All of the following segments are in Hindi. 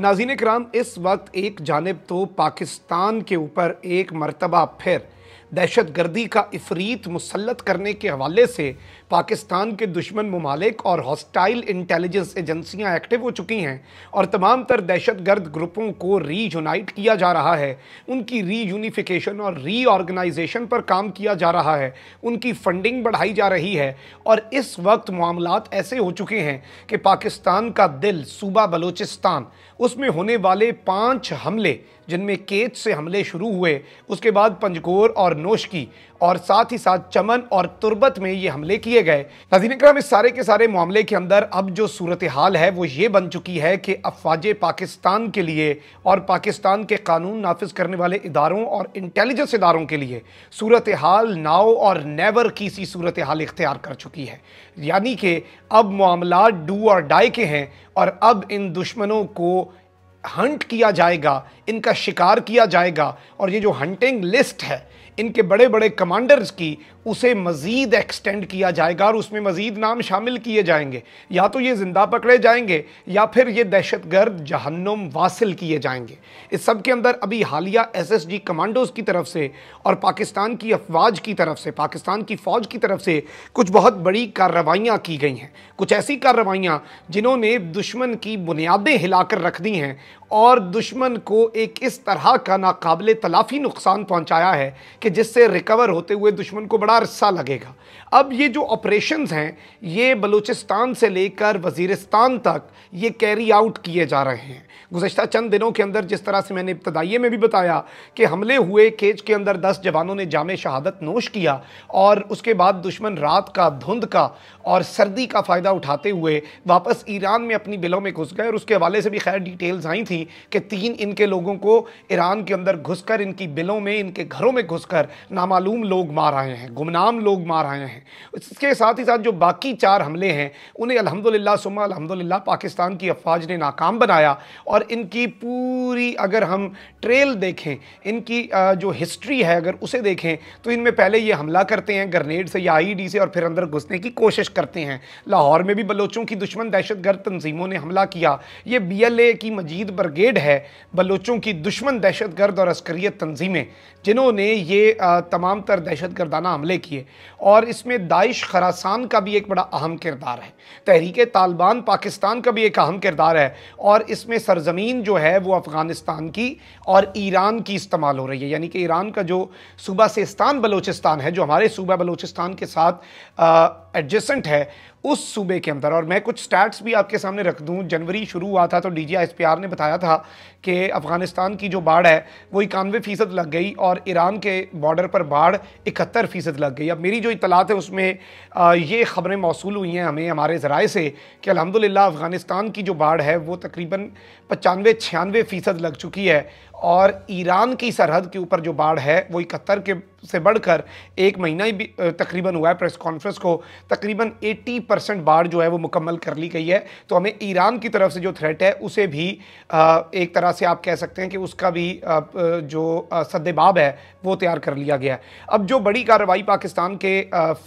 नाजीन कराम इस वक्त एक जानब तो पाकिस्तान के ऊपर एक मरतबा फिर दहशत गर्दी का इफरीत मुसलत करने के हवाले से पाकिस्तान के दुश्मन ममालिक और हॉस्टाइल इंटेलिजेंस एजेंसियां एक्टिव हो चुकी हैं और तमाम तर दहशत गर्द ग्रुपों को रीयूनाइट किया जा रहा है उनकी रीयूनिफिकेशन और रीऑर्गेनाइजेशन पर काम किया जा रहा है उनकी फंडिंग बढ़ाई जा रही है और इस वक्त मामला ऐसे हो चुके हैं कि पाकिस्तान का दिल सूबा बलोचिस्तान उसमें होने वाले पाँच हमले जिनमें केच से हमले शुरू हुए उसके बाद पंजकोर और नोश की और साथ ही साथ चमन और तुर्बत में ये हमले किए गए नजीन इक्राम इस सारे के सारे मामले के अंदर अब जो सूरत हाल है वो ये बन चुकी है कि अफवाज पाकिस्तान के लिए और पाकिस्तान के कानून नाफिज करने वाले इदारों और इंटेलिजेंस इदारों के लिए सूरत हाल नाव और नेवर की सी सूरत हाल इख्तियार कर चुकी है यानी कि अब मामला डू और डाई के हैं और अब इन दुश्मनों को हंट किया जाएगा इनका शिकार किया जाएगा और ये जो हंटिंग लिस्ट है इनके बड़े बड़े कमांडर्स की उसे मज़ीद एक्सटेंड किया जाएगा और उसमें मज़ीद नाम शामिल किए जाएंगे या तो ये ज़िंदा पकड़े जाएंगे या फिर ये दहशत गर्द जहन्नुम वासिल किए जाएंगे इस सब के अंदर अभी हालिया एस एस जी कमांडोज़ की तरफ से और पाकिस्तान की अफवाज की तरफ से पाकिस्तान की फ़ौज की तरफ से कुछ बहुत बड़ी कार्रवाइयाँ की गई हैं कुछ ऐसी कार्रवाइयाँ जिन्होंने दुश्मन की बुनियादें हिलाकर रख दी हैं और दुश्मन को एक इस तरह का नाकबिल तलाफ़ी नुकसान पहुंचाया है कि जिससे रिकवर होते हुए दुश्मन को बड़ा अरसा लगेगा अब ये जो ऑपरेशन हैं ये बलूचिस्तान से लेकर वजीरस्तान तक ये कैरी आउट किए जा रहे हैं गुजशत चंद दिनों के अंदर जिस तरह से मैंने इब्तदाइये में भी बताया कि हमले हुए केज के अंदर दस जवानों ने जाम शहादत नोश किया और उसके बाद दुश्मन रात का धुंध का और सर्दी का फ़ायदा उठाते हुए वापस ईरान में अपनी बिलों में घुस गए और उसके हवाले से भी खैर डिटेल्स आई थी थी कि तीन इनके लोगों को ईरान के अंदर घुसकर इनकी बिलों में इनके घरों में घुसकर नामालूम लोग मार आए हैं गुमनाम लोग मार आए हैं इसके साथ ही साथ जो बाकी चार हमले हैं उन्हें अलहमदिल्ला सुमा अलहमदिल्ला पाकिस्तान की अफवाज ने नाकाम बनाया और इनकी पूरी अगर हम ट्रेल देखें इनकी जो हिस्ट्री है अगर उसे देखें तो इनमें पहले ये हमला करते हैं ग्रनेड से या आई से और फिर अंदर घुसने की कोशिश करते हैं लाहौर में भी बलोचों की दुश्मन दहशतगर्द तनजीमों ने हमला किया ये बी एल ए की मजीद ब्रिगेड है बलोचों की दुश्मन दहशत गर्द और अस्करियत तंजीमें जिन्होंने ये तमाम तर दहशत गर्दाना हमले किए और इसमें दाइश खरासान का भी एक बड़ा अहम किरदार है तहरीक तालिबान पाकिस्तान का भी एक अहम किरदार है और इसमें सरजमीन जो है वो अफ़गानिस्तान की और ईरान की इस्तेमाल हो रही है यानी कि ईरान का जो सूबा सेस्तान बलोचिस्तान है जो हमारे सूबा बलोचिस्तान के साथ एडजस्टेंट है उस सूबे के अंदर और मैं कुछ स्टैट्स भी आपके सामने रख दूं जनवरी शुरू हुआ था तो D G S P R ने बताया था कि अफ़गानिस्तान की जो बाढ़ है वो इक्यानवे फ़ीसद लग गई और ईरान के बॉर्डर पर बाढ़ इकहत्तर फ़ीसद लग गई अब मेरी जो इतलात है उसमें ये ख़बरें मौसू हुई हैं हमें हमारे ज़राए से कि अलहमदिल्ला अफ़गानिस्तान की जो बाढ़ है वो तकरीबन पचानवे छियानवे फ़ीसद लग चुकी है और ईरान की सरहद के ऊपर जो बाढ़ है वो इकहत्तर के से बढ़कर एक महीना ही तकरीबन हुआ है प्रेस कॉन्फ्रेंस को तकरीबन 80 परसेंट बाढ़ जो है वो मुकम्मल कर ली गई है तो हमें ईरान की तरफ से जो थ्रेट है उसे भी एक तरह से आप कह सकते हैं कि उसका भी जो सदबाब है वो तैयार कर लिया गया है अब जो बड़ी कार्रवाई पाकिस्तान के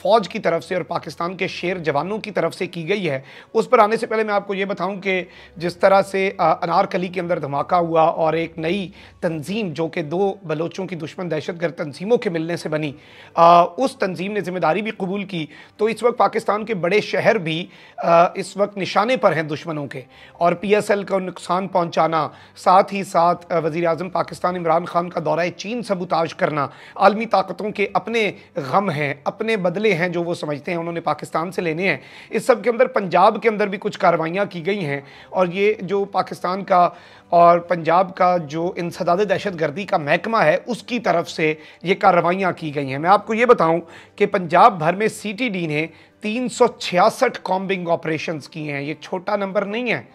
फ़ौज की तरफ से और पाकिस्तान के शेर जवानों की तरफ से की गई है उस पर आने से पहले मैं आपको ये बताऊँ कि जिस तरह से अनारकली के अंदर धमाका हुआ और एक नई तंजीम जो कि दो बलोचों की दुश्मन दहशत गर्द तंजीमों के मिलने से बनी आ, उस तंजीम ने जिम्मेदारी भी कबूल की तो इस वक्त पाकिस्तान के बड़े शहर भी आ, इस वक्त निशाने पर हैं दुश्मनों के और पी एस एल को नुकसान पहुँचाना साथ ही साथ वज़ी अजम पाकिस्तान इमरान खान का दौरा चीन सबुताज करना आलमी ताकतों के अपने गम हैं अपने बदले हैं जो वो समझते हैं उन्होंने पाकिस्तान से लेने हैं इस सब के अंदर पंजाब के अंदर भी कुछ कार्रवाइयाँ की गई हैं और ये जो पाकिस्तान का और पंजाब का जो इंसदाद दहशत गर्दी का महकमा है उसकी तरफ से ये कार्रवाइयाँ की गई हैं मैं आपको ये बताऊँ कि पंजाब भर में सी टी डी ने तीन सौ छियासठ कॉम्बिंग ऑपरेशन किए हैं ये छोटा नंबर नहीं है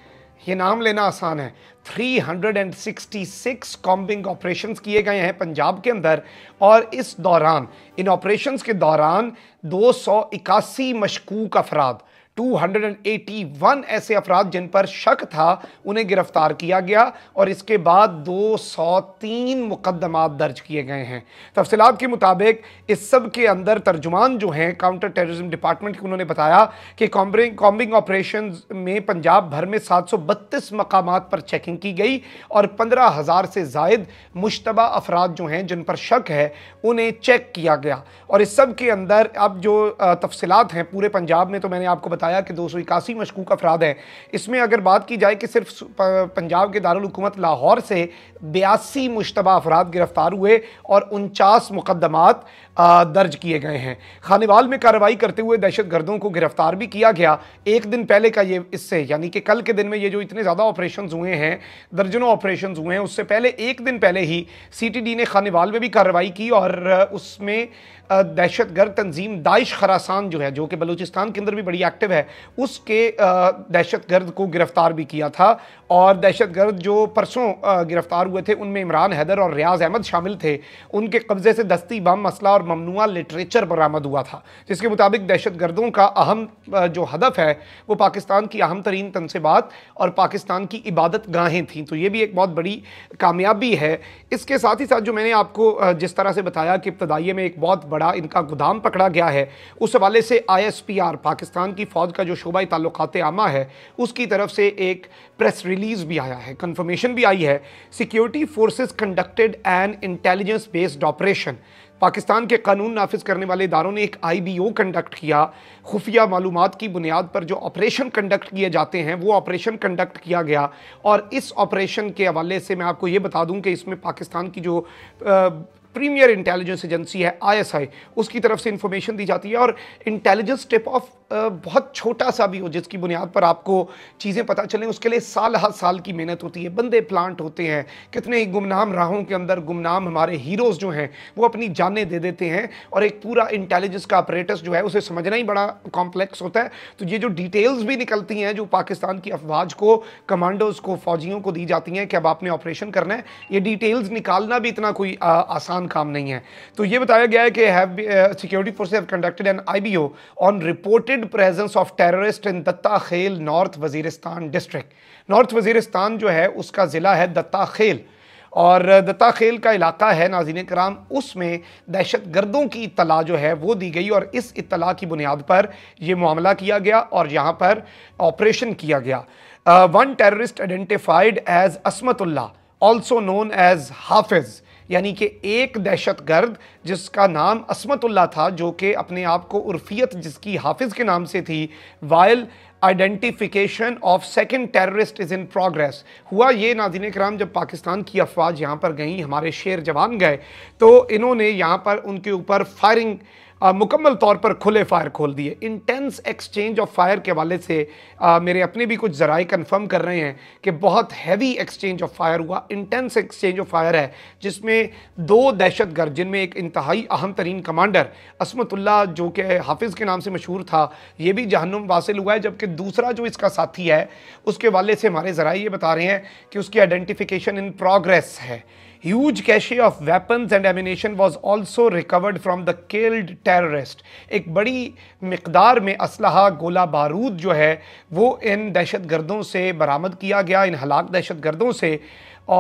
ये नाम लेना आसान है 366 कॉम्बिंग ऑपरेशंस किए गए हैं पंजाब के अंदर और इस दौरान इन ऑपरेशन के दौरान दो सौ इक्यासी मशकूक अफराद 281 ऐसे अफराद जिन पर शक था उन्हें गिरफ्तार किया गया और इसके बाद 203 मुकदमात दर्ज किए गए हैं तफसलात के मुताबिक इस सब के अंदर तर्जुमान जो हैं काउंटर टेररिज्म डिपार्टमेंट के उन्होंने बताया कि कॉम्बिंग कॉम्बिंग ऑपरेशन में पंजाब भर में सात सौ बत्तीस मकाम पर चेकिंग की गई और पंद्रह हज़ार से जायद मुशतबा अफराद जो हैं जिन पर शक है उन्हें चेक किया गया और इस सब के अंदर अब जो तफसलत हैं पूरे पंजाब में तो मैंने आपको बता बताया कि दो सौ इक्यासी मशकूक अफराद हैं इसमें अगर बात की जाए कि सिर्फ पंजाब के दारकूमत लाहौर से बयासी मुशतबा अफराद गिरफ्तार हुए और उनचास मुकदमात दर्ज किए गए हैं खानेवाल में कार्रवाई करते हुए दहशत गर्दों को गिरफ्तार भी किया गया एक दिन पहले का ये इससे यानी कि कल के दिन में ये जो इतने ज़्यादा ऑपरेशन हुए हैं दर्जनों ऑपरेशन हुए हैं उससे पहले एक दिन पहले ही सी टी डी ने खानेवाल में भी कार्रवाई की और उसमें दहशत गर्द तंजीम दाइश खरासान जो है जो कि बलूचिस्तान के अंदर भी बड़ी एक्टिव है उसके दहशतगर्द को गिरफ्तार भी किया था और दहशतगर्द जो परसों गिरफ्तार हुए थे उनमें इमरान हैदर और रियाज अहमद शामिल थे उनके कब्जे से दस्ती बम मसला और ममनुआ लिटरेचर बरामद हुआ था जिसके मुताबिक दहशतगर्दों का अहम जो हदफ है वो पाकिस्तान की अहम तरीन तनसीबात और पाकिस्तान की इबादत गाहें थीं तो ये भी एक बहुत बड़ी कामयाबी है इसके साथ ही साथ जो मैंने आपको जिस तरह से बताया कि इब्तदाई में एक बहुत बड़ा इनका गोदाम पकड़ा गया है उस हवाले से I S P R Pakistan की फौज सऊद का जो शोबा ताल्लुक़ात आमा है उसकी तरफ से एक प्रेस रिलीज़ भी आया है कन्फर्मेशन भी आई है security forces conducted an intelligence based operation Pakistan के कानून नाफिज करने वाले इदारों ने एक आई बी ओ कंडक्ट किया खुफिया मालूम की बुनियाद पर जो ऑपरेशन कंडक्ट किए जाते हैं वो ऑपरेशन कंडक्ट किया गया और इस ऑपरेशन के हवाले से मैं आपको ये बता दूं कि इसमें पाकिस्तान की जो प्रीमियर इंटेलिजेंस एजेंसी है आईएसआई उसकी तरफ से इंफॉर्मेशन दी जाती है और इंटेलिजेंस टिप ऑफ बहुत छोटा सा भी हो जिसकी बुनियाद पर आपको चीज़ें पता चलें उसके लिए साल हर साल की मेहनत होती है बंदे प्लांट होते हैं कितने ही गुमनाम राहों के अंदर गुमनाम हमारे हीरोज़ जो हैं वो अपनी जानें दे देते हैं और एक पूरा इंटेलिजेंस का ऑपरेटर्स जो है उसे समझना ही बड़ा कॉम्प्लेक्स होता है तो ये जो डिटेल्स भी निकलती हैं जो पाकिस्तान की अफवाज को कमांडोज को फौजियों को दी जाती हैं कि अब आपने ऑपरेशन करना है ये डिटेल्स निकालना भी इतना कोई आसान आसान काम नहीं है तो ये बताया गया है कि have security forces have conducted an IBO on reported presence of terrorist in Datta Khel north Waziristan district north Waziristan जो है उसका ज़िला है दत्ता खेल और दत्ता uh, खेल का इलाका है नाजीन कराम उसमें दहशत गर्दों की इतला जो है वो दी गई और इस इतला की बुनियाद पर यह मामला किया गया और यहाँ पर ऑपरेशन किया गया one terrorist identified as Asmatullah also known as Hafiz यानी कि एक दहशत गर्द जिसका नाम असमतुल्ला था जो कि अपने आप को उर्फियत जिसकी हाफिज़ के नाम से थी while identification of second terrorist is in progress हुआ ये नाजिन कराम जब पाकिस्तान की अफवाज यहाँ पर गई हमारे शेर जवान गए तो इन्होंने यहाँ पर उनके ऊपर फायरिंग मुकम्मल तौर पर खुले फायर खोल दिए इंटेंस एक्सचेंज ऑफ फायर के वाले से आ, मेरे अपने भी कुछ ज़राए कन्फर्म कर रहे हैं कि बहुत हैवी एक्सचेंज ऑफ फायर हुआ इंटेंस एक्सचेंज ऑफ फायर है जिसमें दो दहशत गर्द जिनमें एक इंतहाई अहम तरीन कमांडर असमतुल्ला जो कि हाफिज़ के नाम से मशहूर था ये भी जहनुम वासिल हुआ है जबकि दूसरा जो इसका साथी है उसके वाले से हमारे ज़रा ये बता रहे हैं कि उसकी आइडेंटिफिकेशन इन प्रोग्रेस है huge cache of weapons and ammunition was also recovered from the killed terrorist एक बड़ी मकदार में इसलह गोला बारूद जो है वो इन दहशत गर्दों से बरामद किया गया इन हलाक दहशत गर्दों से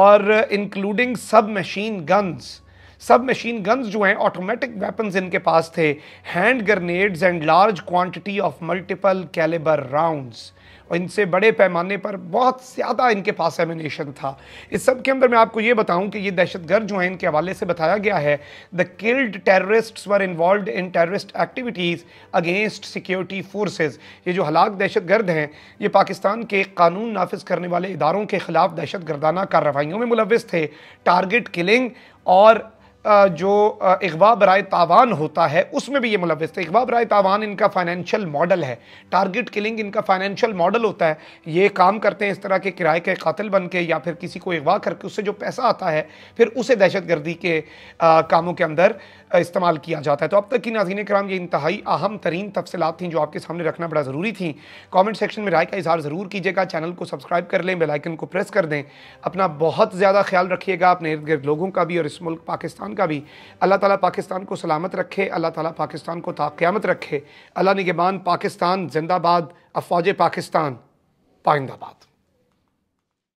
और including sub machine guns sub machine guns जो हैं ऑटोमेटिक वेपन्स इनके पास थे hand grenades and large quantity of multiple calibre rounds और इनसे बड़े पैमाने पर बहुत ज़्यादा इनके पास एमिनेशन था इस सब के अंदर मैं आपको ये बताऊं कि ये दहशतगर्द जो हैं इनके हवाले से बताया गया है the killed terrorist were involve in terrorist activities against security forces ये जो हलाक दहशतगर्द हैं ये पाकिस्तान के कानून नाफिज करने वाले इदारों के ख़िलाफ़ दहशत गर्दाना कार्रवाइयों में मुलविस थे टारगेट किलिंग और जो अगवा बर तावान होता है उसमें भी ये मुलविस थे अगवा बर तावान इनका फाइनेंशियल मॉडल है टारगेट किलिंग इनका फाइनेंशियल मॉडल होता है ये काम करते हैं इस तरह के किराए के कतल बन के या फिर किसी को अगवा करके उससे जो पैसा आता है फिर उसे दहशत गर्दी के आ, कामों के अंदर इस्तेमाल किया जाता है तो अब तक की नाजीन कराम ये इंतहाई अहम तरीन तफसलत थी जो आपके सामने रखना बड़ा ज़रूरी थी कॉमेंट सेक्शन में राय का इजहार ज़रूर कीजिएगा चैनल को सब्सक्राइब कर लें बेलाइकन को प्रेस कर दें अपना बहुत ज़्यादा ख्याल रखिएगा अपने इर्द गिर्द लोगों का भी और इस मुल्क पाकिस्तान का भी अल्लाह ताला पाकिस्तान को सलामत रखे अल्लाह ताला पाकिस्तान को ताक़्यामत रखे अल्लाह निगेबान पाकिस्तान जिंदाबाद अफवाज पाकिस्तान पाइंदाबाद